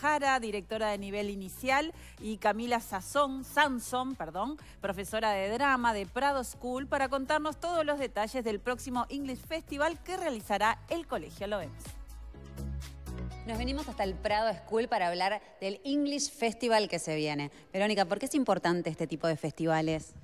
Jara, directora de nivel inicial, y Camila Sazón, Sansón, perdón, profesora de drama de Prado School, para contarnos todos los detalles del próximo English Festival que realizará el colegio. Lo Nos venimos hasta el Prado School para hablar del English Festival que se viene. Verónica, ¿por qué es importante este tipo de festivales?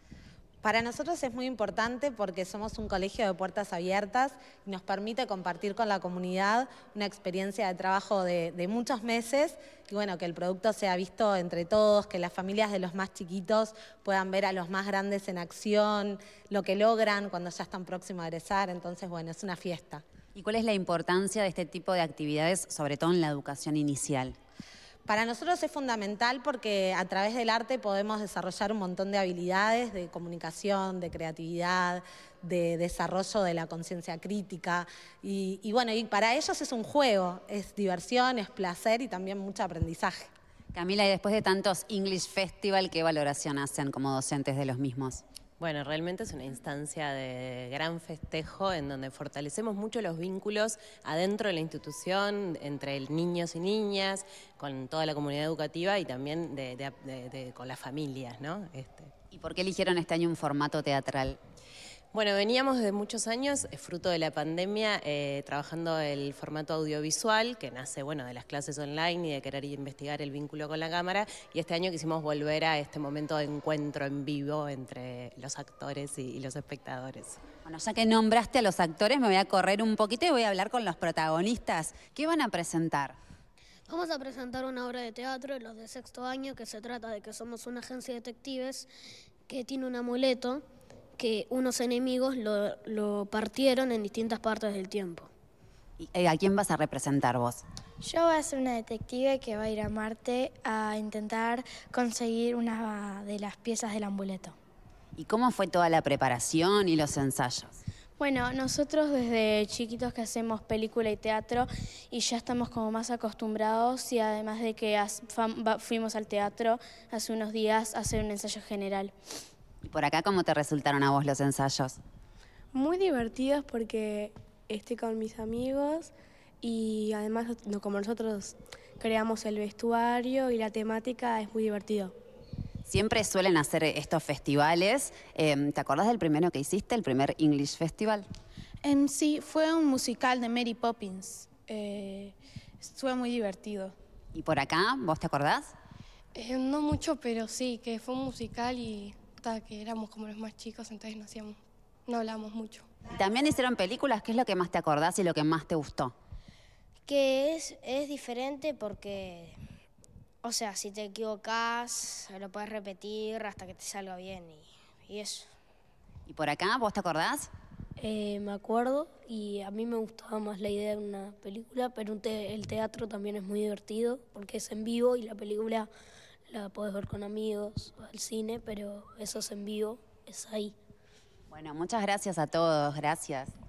Para nosotros es muy importante porque somos un colegio de puertas abiertas y nos permite compartir con la comunidad una experiencia de trabajo de, muchos meses y bueno, que el producto sea visto entre todos, que las familias de los más chiquitos puedan ver a los más grandes en acción, lo que logran cuando ya están próximos a egresar, entonces bueno, es una fiesta. ¿Y cuál es la importancia de este tipo de actividades, sobre todo en la educación inicial? Para nosotros es fundamental porque a través del arte podemos desarrollar un montón de habilidades de comunicación, de creatividad, de desarrollo de la conciencia crítica. Y, bueno, y para ellos es un juego, es diversión, es placer y también mucho aprendizaje. Camila, y después de tantos English Festival, ¿qué valoración hacen como docentes de los mismos? Bueno, realmente es una instancia de gran festejo en donde fortalecemos mucho los vínculos adentro de la institución, entre niños y niñas, con toda la comunidad educativa y también con las familias, ¿no? Este. ¿Y por qué eligieron este año un formato teatral? Bueno, veníamos desde muchos años, eh, fruto de la pandemia, eh, trabajando el formato audiovisual, que nace bueno, de las clases online y de querer investigar el vínculo con la cámara. Y este año quisimos volver a este momento de encuentro en vivo entre los actores y, los espectadores. Bueno, ya que nombraste a los actores, me voy a correr un poquito y voy a hablar con los protagonistas. ¿Qué van a presentar? Vamos a presentar una obra de teatro de los de sexto año que se trata de que somos una agencia de detectives que tiene un amuleto que unos enemigos lo, partieron en distintas partes del tiempo. ¿Y eh, a quién vas a representar vos? Yo voy a ser una detective que va a ir a Marte a intentar conseguir una de las piezas del Ambuleto. ¿Y cómo fue toda la preparación y los ensayos? Bueno, nosotros desde chiquitos que hacemos película y teatro y ya estamos como más acostumbrados y además de que fuimos al teatro hace unos días a hacer un ensayo general. ¿Y por acá cómo te resultaron a vos los ensayos? Muy divertidos porque estoy con mis amigos y además como nosotros creamos el vestuario y la temática es muy divertido. Siempre suelen hacer estos festivales. Em, ¿Te acordás del primero que hiciste, el primer English Festival? En em, sí, fue un musical de Mary Poppins. Eh, fue muy divertido. ¿Y por acá? ¿Vos te acordás? Eh, no mucho, pero sí, que fue un musical y que éramos como los más chicos, entonces no hacíamos, no hablábamos mucho. También hicieron películas, ¿qué es lo que más te acordás y lo que más te gustó? Que es, es diferente porque, o sea, si te equivocas, lo puedes repetir hasta que te salga bien y, eso. ¿Y por acá? ¿Vos te acordás? Eh, me acuerdo y a mí me gustaba más la idea de una película, pero el teatro también es muy divertido porque es en vivo y la película la podés ver con amigos, al cine, pero eso es en vivo, es ahí. Bueno, muchas gracias a todos, gracias.